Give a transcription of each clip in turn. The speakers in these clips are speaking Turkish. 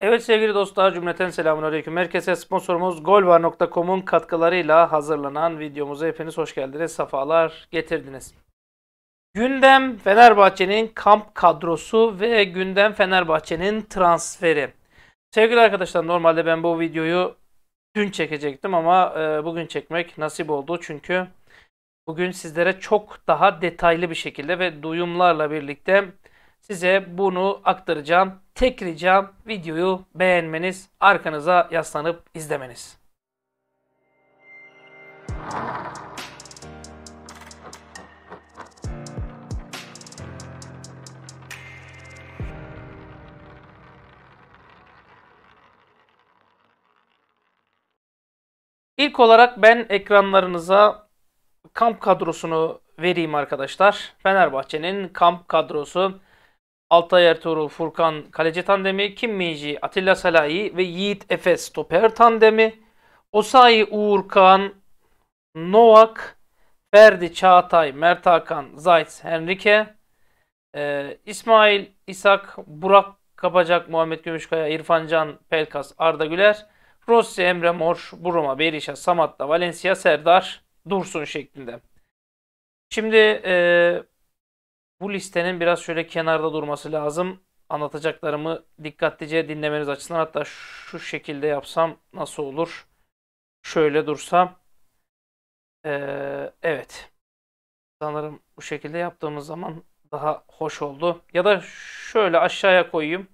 Evet sevgili dostlar cümleten selamun aleyküm. Herkese sponsorumuz golvar.com'un katkılarıyla hazırlanan videomuza hepiniz hoş geldiniz. Safalar getirdiniz. Gündem Fenerbahçe'nin kamp kadrosu ve gündem Fenerbahçe'nin transferi. Sevgili arkadaşlar normalde ben bu videoyu dün çekecektim ama e, bugün çekmek nasip oldu. Çünkü bugün sizlere çok daha detaylı bir şekilde ve duyumlarla birlikte size bunu aktaracağım. Tek ricam videoyu beğenmeniz, arkanıza yaslanıp izlemeniz. İlk olarak ben ekranlarınıza kamp kadrosunu vereyim arkadaşlar. Fenerbahçe'nin kamp kadrosu Altay Ertuğrul Furkan kaleci tandemi, Kim Kimmici Atilla Salahi ve Yiğit Efes stoper tandemi, Osayi Uğur Novak, Ferdi Çağatay, Mert Hakan, Zayt Henrike, e, İsmail İshak, Burak Kapacak, Muhammed Gümüşkaya, İrfan Can, Pelkas, Arda Güler, Rossi, Emre Mor, Buruma, Berisha, Samatta, Valencia, Serdar, Dursun şeklinde. Şimdi e, bu listenin biraz şöyle kenarda durması lazım. Anlatacaklarımı dikkatlice dinlemeniz açısından hatta şu şekilde yapsam nasıl olur? Şöyle dursam. Ee, evet. Sanırım bu şekilde yaptığımız zaman daha hoş oldu. Ya da şöyle aşağıya koyayım.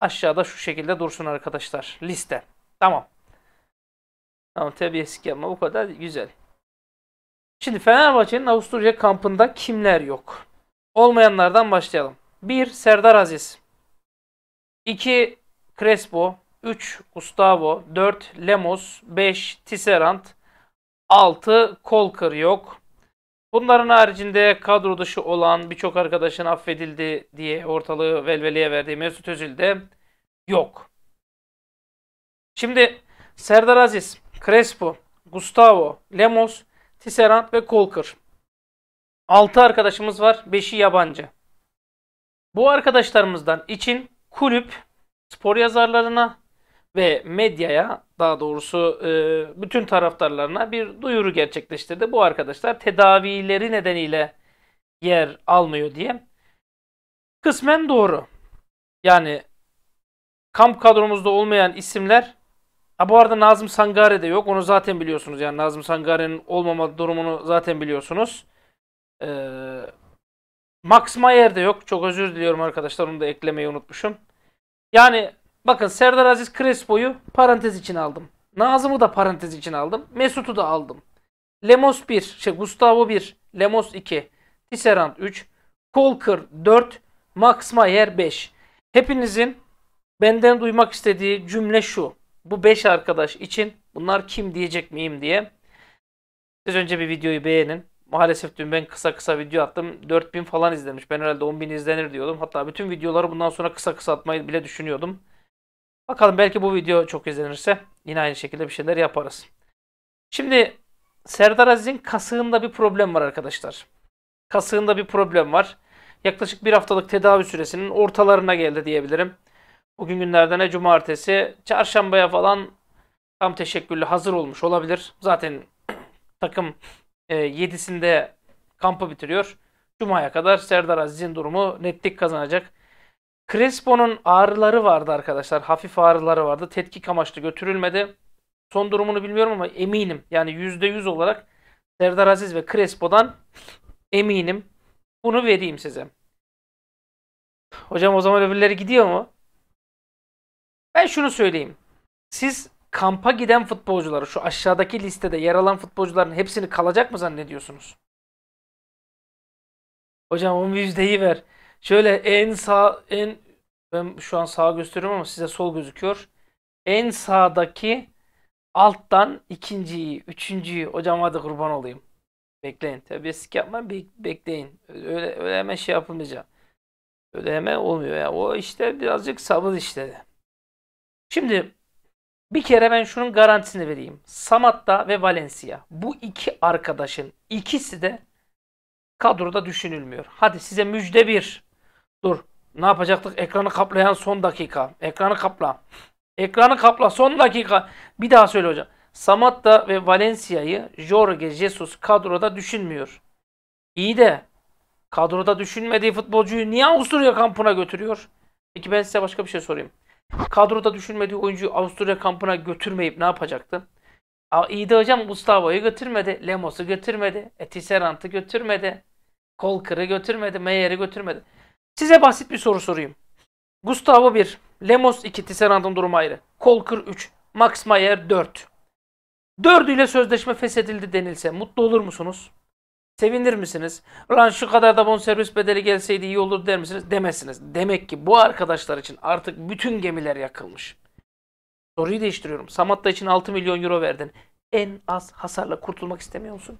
Aşağıda şu şekilde dursun arkadaşlar. Liste. Tamam. Tamam tabii eski yapma bu kadar güzel. Şimdi Fenerbahçe'nin Avusturya kampında kimler yok? Olmayanlardan başlayalım. 1. Serdar Aziz 2. Crespo 3. Gustavo 4. Lemos 5. Tisserand, 6. Kolkır yok. Bunların haricinde kadro dışı olan birçok arkadaşın affedildi diye ortalığı velveleye verdiği Mesut Özil de yok. Şimdi Serdar Aziz, Crespo, Gustavo, Lemos Tisserand ve Kolker. 6 arkadaşımız var. 5'i yabancı. Bu arkadaşlarımızdan için kulüp spor yazarlarına ve medyaya daha doğrusu e, bütün taraftarlarına bir duyuru gerçekleştirdi. Bu arkadaşlar tedavileri nedeniyle yer almıyor diye. Kısmen doğru. Yani kamp kadromuzda olmayan isimler Ha bu arada Nazım Sangare de yok. Onu zaten biliyorsunuz. Yani Nazım Sangare'nin olmama durumunu zaten biliyorsunuz. Ee, Max Mayer de yok. Çok özür diliyorum arkadaşlar. Onu da eklemeyi unutmuşum. Yani bakın Serdar Aziz Crespo'yu parantez için aldım. Nazım'ı da parantez için aldım. Mesut'u da aldım. Lemos 1, şey Gustavo 1, Lemos 2, Tisserand 3, Kolker 4, Max Mayer 5. Hepinizin benden duymak istediği cümle şu bu 5 arkadaş için bunlar kim diyecek miyim diye. Siz önce bir videoyu beğenin. Maalesef dün ben kısa kısa video attım. 4000 falan izlemiş. Ben herhalde 10.000 izlenir diyordum. Hatta bütün videoları bundan sonra kısa kısa atmayı bile düşünüyordum. Bakalım belki bu video çok izlenirse yine aynı şekilde bir şeyler yaparız. Şimdi Serdar Aziz'in kasığında bir problem var arkadaşlar. Kasığında bir problem var. Yaklaşık bir haftalık tedavi süresinin ortalarına geldi diyebilirim. Bugün günlerden ne cumartesi. Çarşambaya falan tam teşekküllü hazır olmuş olabilir. Zaten takım e, 7'sinde kampı bitiriyor. Cuma'ya kadar Serdar Aziz'in durumu netlik kazanacak. Crespo'nun ağrıları vardı arkadaşlar. Hafif ağrıları vardı. Tetkik amaçlı götürülmedi. Son durumunu bilmiyorum ama eminim. Yani %100 olarak Serdar Aziz ve Crespo'dan eminim. Bunu vereyim size. Hocam o zaman öbürleri gidiyor mu? Ben şunu söyleyeyim. Siz kampa giden futbolcuları şu aşağıdaki listede yer alan futbolcuların hepsini kalacak mı zannediyorsunuz? Hocam o müjdeyi ver. Şöyle en sağ en ben şu an sağ gösteriyorum ama size sol gözüküyor. En sağdaki alttan ikinciyi, üçüncüyü hocam hadi kurban olayım. Bekleyin. Terbiyesizlik yapmayın. Be bekleyin. Öyle, öyle hemen şey yapılmayacak. Öyle hemen olmuyor ya. O işte birazcık sabır işte. Şimdi bir kere ben şunun garantisini vereyim. Samatta ve Valencia. Bu iki arkadaşın ikisi de kadroda düşünülmüyor. Hadi size müjde bir. Dur. Ne yapacaktık? Ekranı kaplayan son dakika. Ekranı kapla. Ekranı kapla son dakika. Bir daha söyle hocam. Samatta ve Valencia'yı Jorge Jesus kadroda düşünmüyor. İyi de kadroda düşünmediği futbolcuyu niye Avusturya kampına götürüyor? Peki ben size başka bir şey sorayım. Kadroda düşünmediği oyuncuyu Avusturya kampına götürmeyip ne yapacaktı? İyi de hocam Gustavo'yu götürmedi. Lemos'u götürmedi. Etiserant'ı götürmedi. Kolkır'ı götürmedi. Meyer'i götürmedi. Size basit bir soru sorayım. Gustavo 1. Lemos 2. Tisserand'ın durumu ayrı. Kolkır 3. Max Mayer 4. Dördüyle sözleşme feshedildi denilse mutlu olur musunuz? Sevinir misiniz? Ulan şu kadar da bonservis bedeli gelseydi iyi olur der misiniz? Demezsiniz. Demek ki bu arkadaşlar için artık bütün gemiler yakılmış. Soruyu değiştiriyorum. Samatta için 6 milyon euro verdin. En az hasarla kurtulmak istemiyor musun?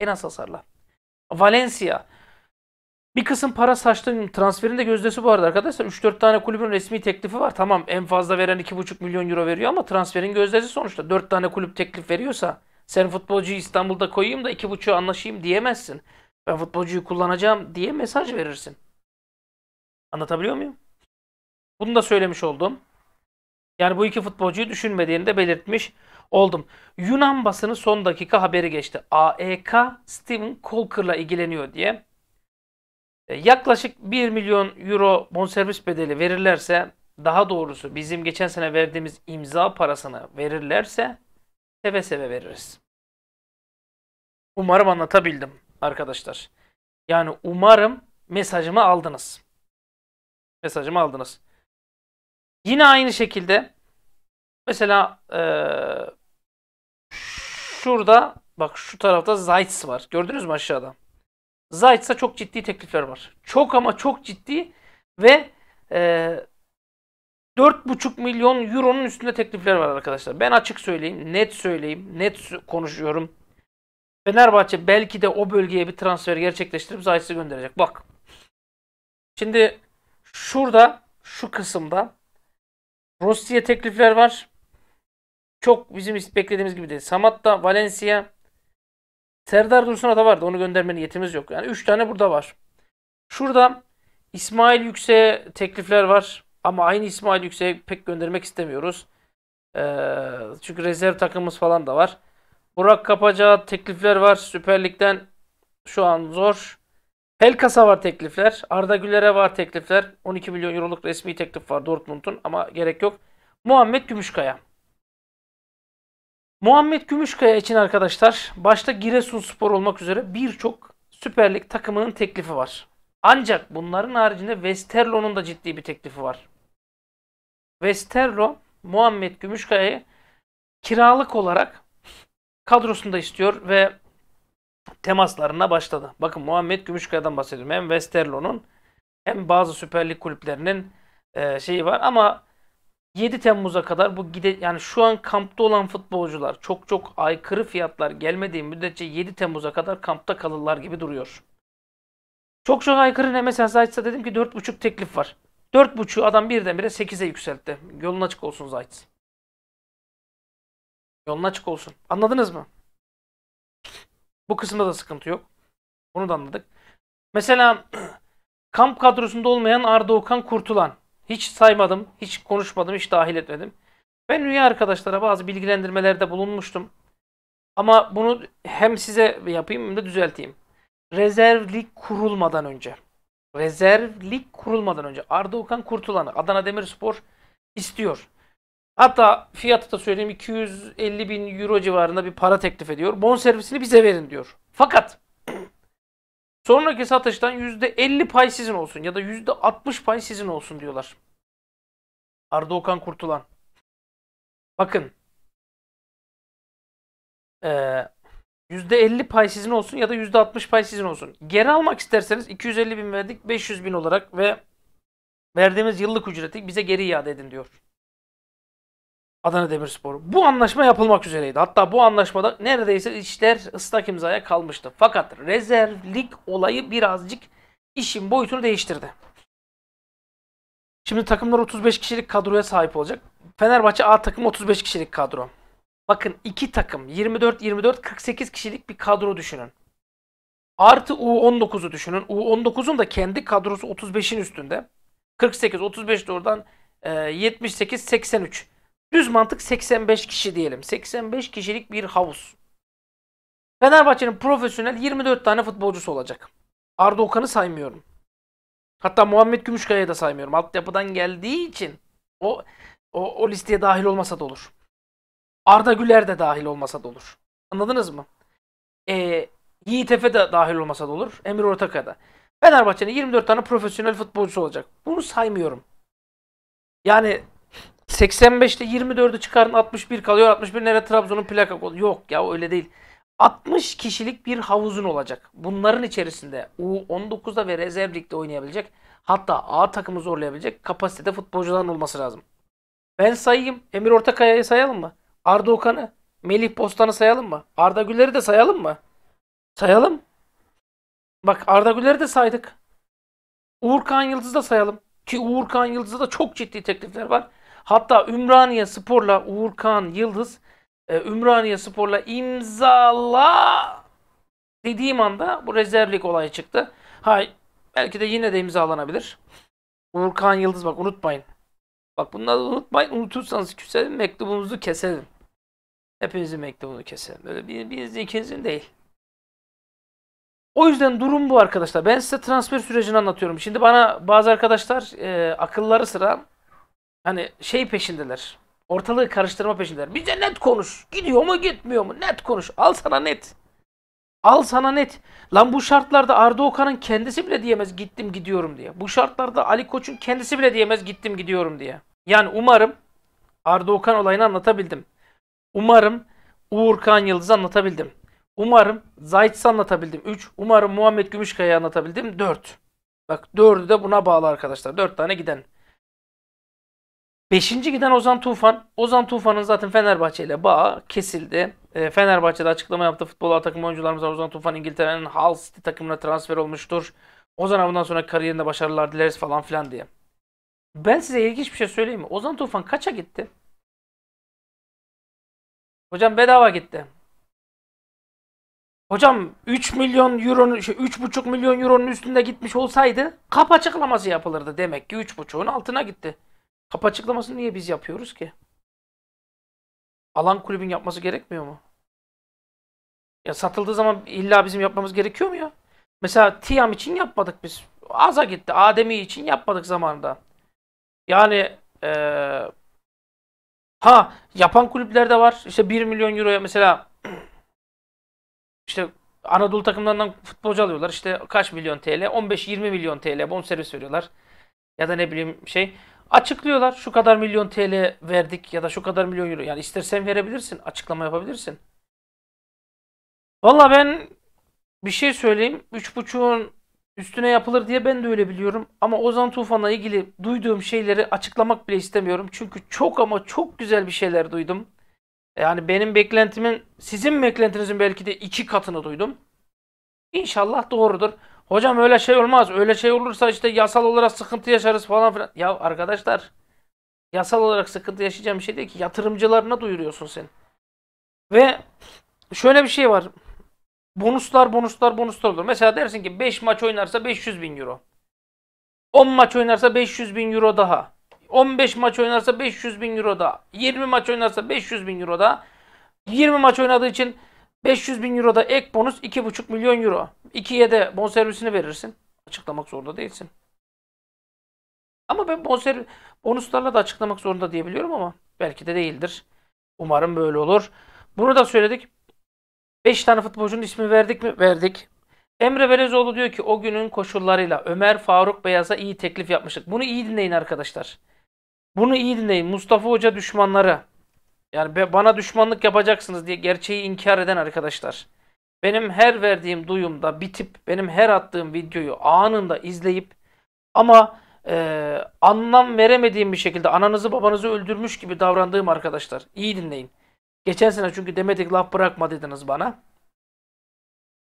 En az hasarla. Valencia. Bir kısım para saçtığın transferin de gözdesi bu arada arkadaşlar. 3-4 tane kulübün resmi teklifi var. Tamam en fazla veren 2,5 milyon euro veriyor ama transferin gözdesi sonuçta. 4 tane kulüp teklif veriyorsa sen futbolcuyu İstanbul'da koyayım da iki buçuğu anlaşayım diyemezsin. Ben futbolcuyu kullanacağım diye mesaj verirsin. Anlatabiliyor muyum? Bunu da söylemiş oldum. Yani bu iki futbolcuyu düşünmediğini de belirtmiş oldum. Yunan basını son dakika haberi geçti. AEK Steven Colker'la ilgileniyor diye. E, yaklaşık 1 milyon euro bonservis bedeli verirlerse, daha doğrusu bizim geçen sene verdiğimiz imza parasını verirlerse seve seve veririz. Umarım anlatabildim arkadaşlar. Yani umarım mesajımı aldınız. Mesajımı aldınız. Yine aynı şekilde mesela ee, şurada bak şu tarafta Zeitz var. Gördünüz mü aşağıda? Zeitz'a çok ciddi teklifler var. Çok ama çok ciddi ve e, 4,5 milyon euronun üstünde teklifler var arkadaşlar. Ben açık söyleyeyim, net söyleyeyim, net konuşuyorum. Fenerbahçe belki de o bölgeye bir transfer gerçekleştirip Zayt'sı gönderecek. Bak. Şimdi şurada, şu kısımda Rossi'ye teklifler var. Çok bizim beklediğimiz gibi değil. Samatta, Valencia, Serdar Dursun'a da vardı. Onu gönderme niyetimiz yok. Yani 3 tane burada var. Şurada İsmail Yüksek'e teklifler var. Ama aynı İsmail Yüksek'e pek göndermek istemiyoruz. Ee, çünkü rezerv takımımız falan da var. Burak Kapaca teklifler var. Süper Lig'den şu an zor. Pelkas'a var teklifler. Arda Güler'e var teklifler. 12 milyon euroluk resmi teklif var Dortmund'un ama gerek yok. Muhammed Gümüşkaya. Muhammed Gümüşkaya için arkadaşlar başta Giresunspor olmak üzere birçok Süper Lig takımının teklifi var. Ancak bunların haricinde Westerlo'nun da ciddi bir teklifi var. Westerlo Muhammed Gümüşkaya'yı kiralık olarak kadrosunda istiyor ve temaslarına başladı. Bakın Muhammed Gümüşkaya'dan bahsediyorum. Hem Westerlo'nun hem bazı Süper Lig kulüplerinin e, şeyi var ama 7 Temmuz'a kadar bu gide yani şu an kampta olan futbolcular çok çok aykırı fiyatlar gelmediği müddetçe 7 Temmuz'a kadar kampta kalırlar gibi duruyor. Çok çok aykırı ne mesela Zayt'sa dedim ki 4,5 teklif var. 4.5'u adam birdenbire 8'e yükseltti. Yolun açık olsun Zayt. Yolun açık olsun. Anladınız mı? Bu kısımda da sıkıntı yok. Onu da anladık. Mesela kamp kadrosunda olmayan Arda Okan Kurtulan. Hiç saymadım, hiç konuşmadım, hiç dahil etmedim. Ben üye arkadaşlara bazı bilgilendirmelerde bulunmuştum. Ama bunu hem size yapayım hem de düzelteyim. Rezerv kurulmadan önce rezervlik kurulmadan önce Arda Okan Kurtulan'ı Adana Demirspor istiyor. Hatta fiyatı da söyleyeyim 250 bin euro civarında bir para teklif ediyor. Bon servisini bize verin diyor. Fakat sonraki satıştan %50 pay sizin olsun ya da %60 pay sizin olsun diyorlar. Arda Okan Kurtulan. Bakın. Ee, %50 pay sizin olsun ya da %60 pay sizin olsun. Geri almak isterseniz 250 bin verdik 500 bin olarak ve verdiğimiz yıllık ücreti bize geri iade edin diyor. Adana Demirspor. Bu anlaşma yapılmak üzereydi. Hatta bu anlaşmada neredeyse işler ıslak imzaya kalmıştı. Fakat rezervlik olayı birazcık işin boyutunu değiştirdi. Şimdi takımlar 35 kişilik kadroya sahip olacak. Fenerbahçe A takımı 35 kişilik kadro. Bakın iki takım 24-24 48 kişilik bir kadro düşünün. Artı U19'u düşünün. U19'un da kendi kadrosu 35'in üstünde. 48-35 oradan e, 78-83. Düz mantık 85 kişi diyelim. 85 kişilik bir havuz. Fenerbahçe'nin profesyonel 24 tane futbolcusu olacak. Arda Okan'ı saymıyorum. Hatta Muhammed Gümüşkaya'yı da saymıyorum. Altyapıdan geldiği için o, o, o listeye dahil olmasa da olur. Arda Güler de dahil olmasa da olur. Anladınız mı? Ee, Yiğit Efe de dahil olmasa da olur. Emir Ortak'a da. Fenerbahçe'nin 24 tane profesyonel futbolcusu olacak. Bunu saymıyorum. Yani 85'te 24'ü çıkarın 61 kalıyor. 61 nere Trabzon'un plaka kodu. Yok ya öyle değil. 60 kişilik bir havuzun olacak. Bunların içerisinde U19'da ve rezerv ligde oynayabilecek hatta A takımı zorlayabilecek kapasitede futbolcuların olması lazım. Ben sayayım. Emir Ortakaya'yı sayalım mı? Arda Okan'ı, Melih Postan'ı sayalım mı? Arda Güler'i de sayalım mı? Sayalım. Bak Arda Güler'i de saydık. Uğurkan Yıldız'ı da sayalım. Ki Uğurkan Yıldız'a da çok ciddi teklifler var. Hatta Ümraniye Spor'la Uğurkan Yıldız e, Ümraniye Spor'la imzala dediğim anda bu rezervlik olayı çıktı. Hay belki de yine de imzalanabilir. Uğurkan Yıldız bak unutmayın. Bak bunları unutmayın. Unutursanız küselim mektubumuzu keselim. Hepinizin mektubunu keselim. Böyle bir, birinizin ikinizin değil. O yüzden durum bu arkadaşlar. Ben size transfer sürecini anlatıyorum. Şimdi bana bazı arkadaşlar e, akılları sıra hani şey peşindeler. Ortalığı karıştırma peşindeler. Bize net konuş. Gidiyor mu gitmiyor mu? Net konuş. Al sana net. Al sana net. Lan bu şartlarda Arda Okan'ın kendisi bile diyemez gittim gidiyorum diye. Bu şartlarda Ali Koç'un kendisi bile diyemez gittim gidiyorum diye. Yani umarım Arda Okan olayını anlatabildim. Umarım Uğurkan Yıldız'ı anlatabildim. Umarım Zayt'sı anlatabildim. 3. Umarım Muhammed Gümüşkaya'yı anlatabildim. 4. Bak 4'ü de buna bağlı arkadaşlar. 4 tane giden. 5. giden Ozan Tufan. Ozan Tufan'ın zaten Fenerbahçe ile bağı kesildi. E, Fenerbahçe'de açıklama yaptı. Futbol takım oyuncularımız Ozan Tufan İngiltere'nin Hull City takımına transfer olmuştur. Ozan'a bundan sonra kariyerinde başarılar dileriz falan filan diye. Ben size ilginç bir şey söyleyeyim mi? Ozan Tufan kaça gitti? Hocam bedava gitti. Hocam 3 milyon euronun, şey, 3,5 milyon euronun üstünde gitmiş olsaydı kap açıklaması yapılırdı. Demek ki 3,5'un altına gitti. Kap açıklamasını niye biz yapıyoruz ki? Alan kulübün yapması gerekmiyor mu? Ya satıldığı zaman illa bizim yapmamız gerekiyor mu ya? Mesela Tiam için yapmadık biz. Aza gitti. Ademi için yapmadık zamanında. Yani ee, Ha yapan kulüpler de var. İşte 1 milyon euroya mesela işte Anadolu takımlarından futbolcu alıyorlar. İşte kaç milyon TL? 15-20 milyon TL bonservis veriyorlar. Ya da ne bileyim şey. Açıklıyorlar şu kadar milyon TL verdik ya da şu kadar milyon euro. Yani istersen verebilirsin. Açıklama yapabilirsin. Valla ben bir şey söyleyeyim. 3.5'un üstüne yapılır diye ben de öyle biliyorum. Ama Ozan Tufan'la ilgili duyduğum şeyleri açıklamak bile istemiyorum. Çünkü çok ama çok güzel bir şeyler duydum. Yani benim beklentimin, sizin beklentinizin belki de iki katını duydum. İnşallah doğrudur. Hocam öyle şey olmaz. Öyle şey olursa işte yasal olarak sıkıntı yaşarız falan filan. Ya arkadaşlar yasal olarak sıkıntı yaşayacağım bir şey değil ki. Yatırımcılarına duyuruyorsun sen. Ve şöyle bir şey var bonuslar bonuslar bonuslar olur. Mesela dersin ki 5 maç oynarsa 500 bin euro. 10 maç oynarsa 500 bin euro daha. 15 maç oynarsa 500 bin euro daha. 20 maç oynarsa 500 bin euro daha. 20 maç oynadığı için 500 bin euro da ek bonus 2,5 milyon euro. 2'ye de bonservisini verirsin. Açıklamak zorunda değilsin. Ama ben bonservis bonuslarla da açıklamak zorunda diyebiliyorum ama belki de değildir. Umarım böyle olur. Bunu da söyledik. 5 tane futbolcunun ismi verdik mi? Verdik. Emre Belezoğlu diyor ki o günün koşullarıyla Ömer Faruk Beyaz'a iyi teklif yapmıştık. Bunu iyi dinleyin arkadaşlar. Bunu iyi dinleyin. Mustafa Hoca düşmanları. Yani bana düşmanlık yapacaksınız diye gerçeği inkar eden arkadaşlar. Benim her verdiğim duyumda bitip benim her attığım videoyu anında izleyip ama e, anlam veremediğim bir şekilde ananızı babanızı öldürmüş gibi davrandığım arkadaşlar. İyi dinleyin. Geçen sene çünkü demedik laf bırakma dediniz bana.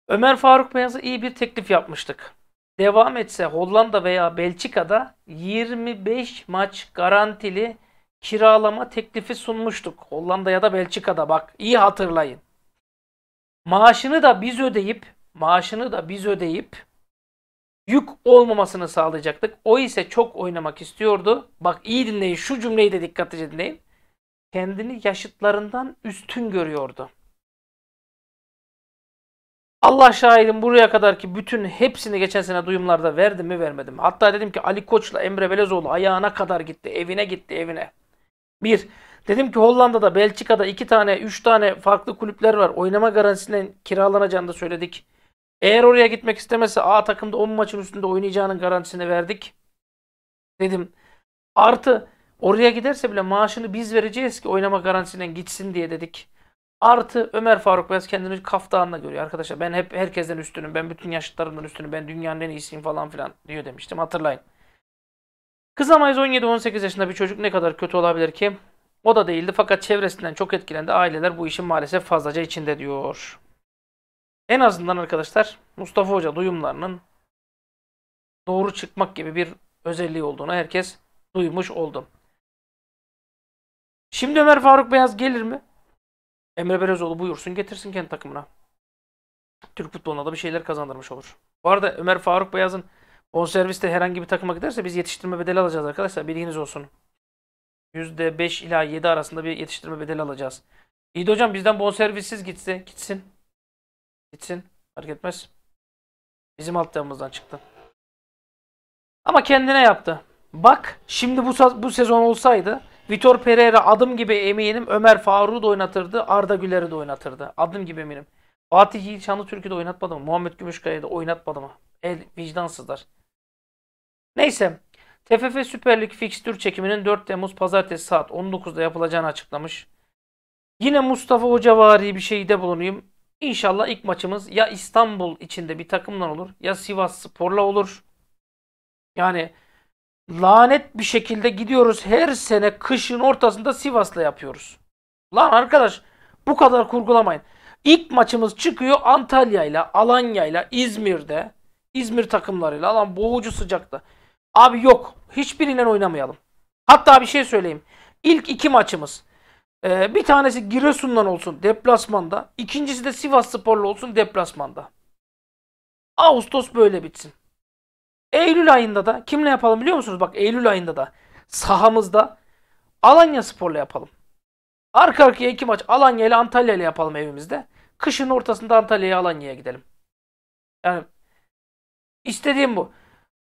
Ömer Faruk Beyaz'a iyi bir teklif yapmıştık. Devam etse Hollanda veya Belçika'da 25 maç garantili kiralama teklifi sunmuştuk. Hollanda ya da Belçika'da bak iyi hatırlayın. Maaşını da biz ödeyip, maaşını da biz ödeyip yük olmamasını sağlayacaktık. O ise çok oynamak istiyordu. Bak iyi dinleyin şu cümleyi de dikkatlice dinleyin kendini yaşıtlarından üstün görüyordu. Allah şahidim buraya kadar ki bütün hepsini geçen sene duyumlarda verdim mi vermedim. Hatta dedim ki Ali Koç'la Emre Belezoğlu ayağına kadar gitti. Evine gitti evine. Bir, dedim ki Hollanda'da, Belçika'da iki tane, üç tane farklı kulüpler var. Oynama garantisinden kiralanacağını da söyledik. Eğer oraya gitmek istemezse A takımda 10 maçın üstünde oynayacağının garantisini verdik. Dedim. Artı Oraya giderse bile maaşını biz vereceğiz ki oynama garantisinden gitsin diye dedik. Artı Ömer Faruk Beyaz kendini Kaf görüyor arkadaşlar. Ben hep herkesten üstünüm. Ben bütün yaşlılarımdan üstünüm. Ben dünyanın en iyisiyim falan filan diyor demiştim. Hatırlayın. Kızamayız 17-18 yaşında bir çocuk ne kadar kötü olabilir ki? O da değildi fakat çevresinden çok etkilendi. Aileler bu işin maalesef fazlaca içinde diyor. En azından arkadaşlar Mustafa Hoca duyumlarının doğru çıkmak gibi bir özelliği olduğunu herkes duymuş oldu. Şimdi Ömer Faruk Beyaz gelir mi? Emre Belezoğlu buyursun getirsin kendi takımına. Türk futboluna da bir şeyler kazandırmış olur. Bu arada Ömer Faruk Beyaz'ın bonserviste herhangi bir takıma giderse biz yetiştirme bedeli alacağız arkadaşlar. Bilginiz olsun. %5 ila 7 arasında bir yetiştirme bedeli alacağız. İyi de hocam bizden bonservissiz gitse gitsin. Gitsin. Fark etmez. Bizim altlarımızdan çıktı. Ama kendine yaptı. Bak şimdi bu, bu sezon olsaydı Vitor Pereira adım gibi eminim Ömer Faruk'u da oynatırdı. Arda Güler'i de oynatırdı. Adım gibi eminim. Fatih Yiğit Şanlıtürk'ü de oynatmadı mı? Muhammed Gümüşkaya'yı da oynatmadı mı? El vicdansızlar. Neyse. TFF Süper Lig fikstür çekiminin 4 Temmuz pazartesi saat 19'da yapılacağını açıklamış. Yine Mustafa Hoca bir şeyde bulunayım. İnşallah ilk maçımız ya İstanbul içinde bir takımdan olur ya Sivas Spor'la olur. Yani lanet bir şekilde gidiyoruz her sene kışın ortasında Sivas'la yapıyoruz. Lan arkadaş bu kadar kurgulamayın. İlk maçımız çıkıyor Antalya'yla, Alanya'yla, İzmir'de. İzmir takımlarıyla. Lan boğucu sıcakta. Abi yok. Hiçbiriyle oynamayalım. Hatta bir şey söyleyeyim. İlk iki maçımız. Ee, bir tanesi Giresun'dan olsun deplasmanda. İkincisi de Sivas Sporlu olsun deplasmanda. Ağustos böyle bitsin. Eylül ayında da kimle yapalım biliyor musunuz? Bak Eylül ayında da sahamızda Alanya Spor'la yapalım. Arka arkaya iki maç Alanya ile Antalya ile yapalım evimizde. Kışın ortasında Antalya'ya Alanya'ya gidelim. Yani istediğim bu.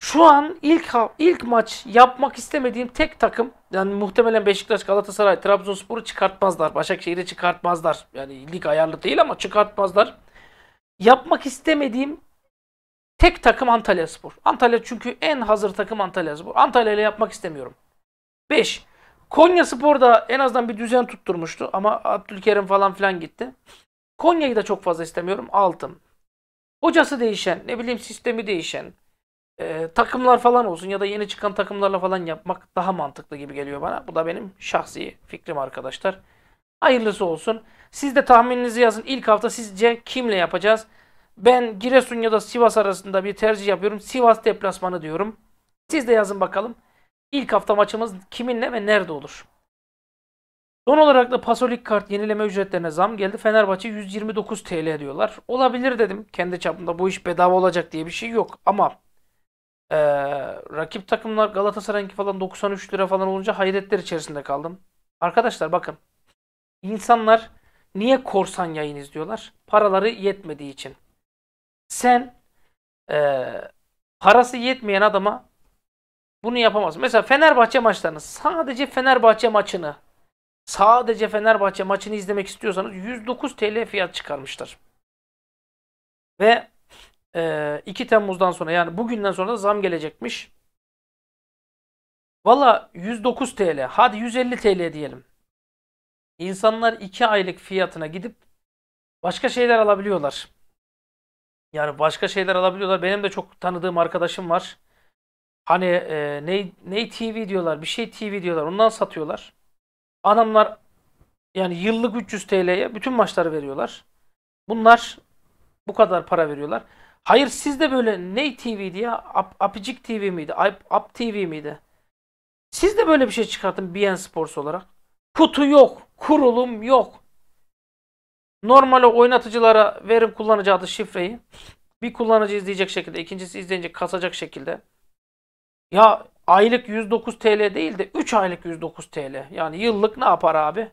Şu an ilk ilk maç yapmak istemediğim tek takım yani muhtemelen Beşiktaş, Galatasaray, Trabzonspor'u çıkartmazlar. Başakşehir'i çıkartmazlar. Yani lig ayarlı değil ama çıkartmazlar. Yapmak istemediğim Tek takım Antalya Spor. Antalya çünkü en hazır takım Antalya Spor. Antalya ile yapmak istemiyorum. 5. Konya Spor da en azından bir düzen tutturmuştu ama Abdülkerim falan filan gitti. Konya'yı da çok fazla istemiyorum. 6. Hocası değişen, ne bileyim sistemi değişen, e, takımlar falan olsun ya da yeni çıkan takımlarla falan yapmak daha mantıklı gibi geliyor bana. Bu da benim şahsi fikrim arkadaşlar. Hayırlısı olsun. Siz de tahmininizi yazın. İlk hafta sizce kimle yapacağız? Ben Giresun ya da Sivas arasında bir tercih yapıyorum. Sivas deplasmanı diyorum. Siz de yazın bakalım. İlk hafta maçımız kiminle ve nerede olur? Son olarak da Pasolik kart yenileme ücretlerine zam geldi. Fenerbahçe 129 TL diyorlar. Olabilir dedim. Kendi çapımda bu iş bedava olacak diye bir şey yok. Ama ee, rakip takımlar Galatasaray'ınki falan 93 lira falan olunca hayretler içerisinde kaldım. Arkadaşlar bakın. İnsanlar niye korsan yayın izliyorlar? Paraları yetmediği için sen e, parası yetmeyen adama bunu yapamaz. Mesela Fenerbahçe maçlarını sadece Fenerbahçe maçını sadece Fenerbahçe maçını izlemek istiyorsanız 109 TL fiyat çıkarmıştır Ve e, 2 Temmuz'dan sonra yani bugünden sonra zam gelecekmiş. Valla 109 TL hadi 150 TL diyelim. İnsanlar 2 aylık fiyatına gidip başka şeyler alabiliyorlar. Yani başka şeyler alabiliyorlar. Benim de çok tanıdığım arkadaşım var. Hani e, ne, ne TV diyorlar, bir şey TV diyorlar. Ondan satıyorlar. Adamlar yani yıllık 300 TL'ye bütün maçları veriyorlar. Bunlar bu kadar para veriyorlar. Hayır siz de böyle ne TV diye, Ap, Apicik TV miydi? Ap, Ap TV miydi? Siz de böyle bir şey çıkartın BN Sports olarak. Kutu yok. Kurulum yok. Normal oynatıcılara verin kullanıcı adı şifreyi. Bir kullanıcı izleyecek şekilde, ikincisi izleyince kasacak şekilde. Ya aylık 109 TL değil de 3 aylık 109 TL. Yani yıllık ne yapar abi?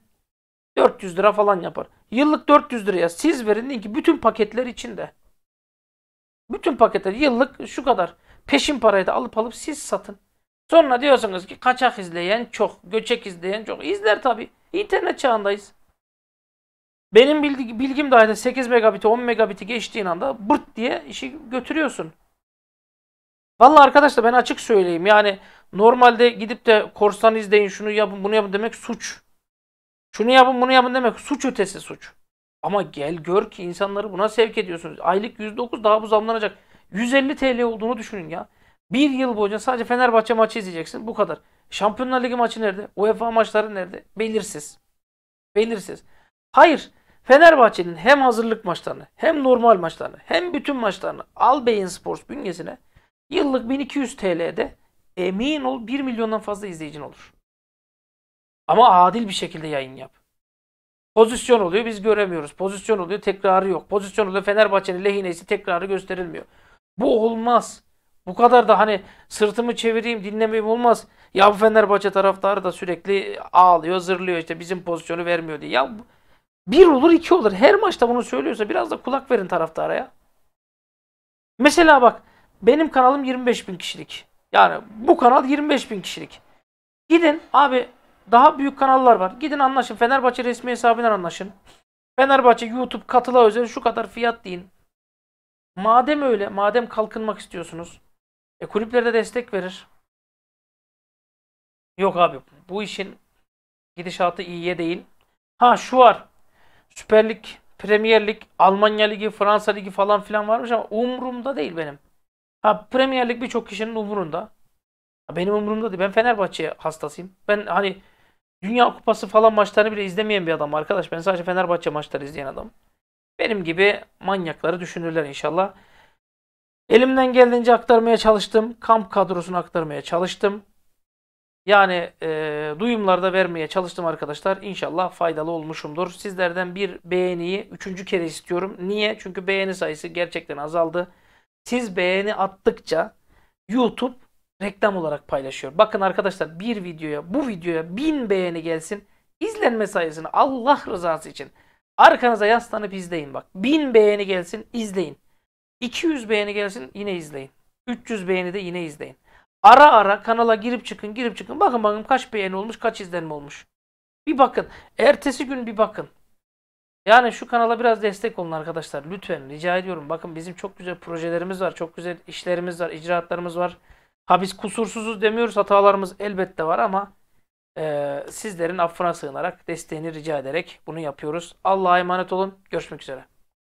400 lira falan yapar. Yıllık 400 liraya siz verin ki bütün paketler içinde. Bütün paketler yıllık şu kadar. Peşin parayı da alıp alıp siz satın. Sonra diyorsunuz ki kaçak izleyen çok, göçek izleyen çok. İzler tabii. İnternet çağındayız. Benim bilgi, bilgim de 8 megabiti 10 megabiti geçtiğin anda bırt diye işi götürüyorsun. Valla arkadaşlar ben açık söyleyeyim. Yani normalde gidip de korsan izleyin şunu yapın bunu yapın demek suç. Şunu yapın bunu yapın demek suç ötesi suç. Ama gel gör ki insanları buna sevk ediyorsunuz. Aylık %9 daha bu zamlanacak. 150 TL olduğunu düşünün ya. Bir yıl boyunca sadece Fenerbahçe maçı izleyeceksin. Bu kadar. Şampiyonlar Ligi maçı nerede? UEFA maçları nerede? Belirsiz. Belirsiz. Hayır. Fenerbahçe'nin hem hazırlık maçlarını, hem normal maçlarını, hem bütün maçlarını Al Beyin Sports bünyesine yıllık 1200 TL'de emin ol 1 milyondan fazla izleyicin olur. Ama adil bir şekilde yayın yap. Pozisyon oluyor biz göremiyoruz. Pozisyon oluyor tekrarı yok. Pozisyon oluyor Fenerbahçe'nin lehine ise tekrarı gösterilmiyor. Bu olmaz. Bu kadar da hani sırtımı çevireyim dinlemeyim olmaz. Ya bu Fenerbahçe taraftarı da sürekli ağlıyor zırlıyor işte bizim pozisyonu vermiyor diye. Ya bu bir olur iki olur. Her maçta bunu söylüyorsa biraz da kulak verin taraftara ya. Mesela bak benim kanalım 25 bin kişilik. Yani bu kanal 25 bin kişilik. Gidin abi daha büyük kanallar var. Gidin anlaşın. Fenerbahçe resmi hesabından anlaşın. Fenerbahçe YouTube katıla özel şu kadar fiyat deyin. Madem öyle, madem kalkınmak istiyorsunuz. E kulüplere destek verir. Yok abi bu işin gidişatı iyiye değil. Ha şu var. Süper Lig, Premier Lig, Almanya Ligi, Fransa Ligi falan filan varmış ama umurumda değil benim. Ha Premier Lig birçok kişinin umurunda. Ha, benim umurumda değil. Ben Fenerbahçe hastasıyım. Ben hani Dünya Kupası falan maçlarını bile izlemeyen bir adam arkadaş. Ben sadece Fenerbahçe maçları izleyen adam. Benim gibi manyakları düşünürler inşallah. Elimden geldiğince aktarmaya çalıştım. Kamp kadrosunu aktarmaya çalıştım. Yani e, duyumlarda vermeye çalıştım arkadaşlar. İnşallah faydalı olmuşumdur. Sizlerden bir beğeniyi üçüncü kere istiyorum. Niye? Çünkü beğeni sayısı gerçekten azaldı. Siz beğeni attıkça YouTube reklam olarak paylaşıyor. Bakın arkadaşlar bir videoya bu videoya bin beğeni gelsin. İzlenme sayısını Allah rızası için arkanıza yaslanıp izleyin bak. Bin beğeni gelsin izleyin. 200 beğeni gelsin yine izleyin. 300 beğeni de yine izleyin. Ara ara kanala girip çıkın, girip çıkın. Bakın bakın kaç beğeni olmuş, kaç izlenme olmuş. Bir bakın. Ertesi gün bir bakın. Yani şu kanala biraz destek olun arkadaşlar. Lütfen rica ediyorum. Bakın bizim çok güzel projelerimiz var. Çok güzel işlerimiz var. icraatlarımız var. Ha biz kusursuzuz demiyoruz. Hatalarımız elbette var ama e, sizlerin affına sığınarak desteğini rica ederek bunu yapıyoruz. Allah'a emanet olun. Görüşmek üzere.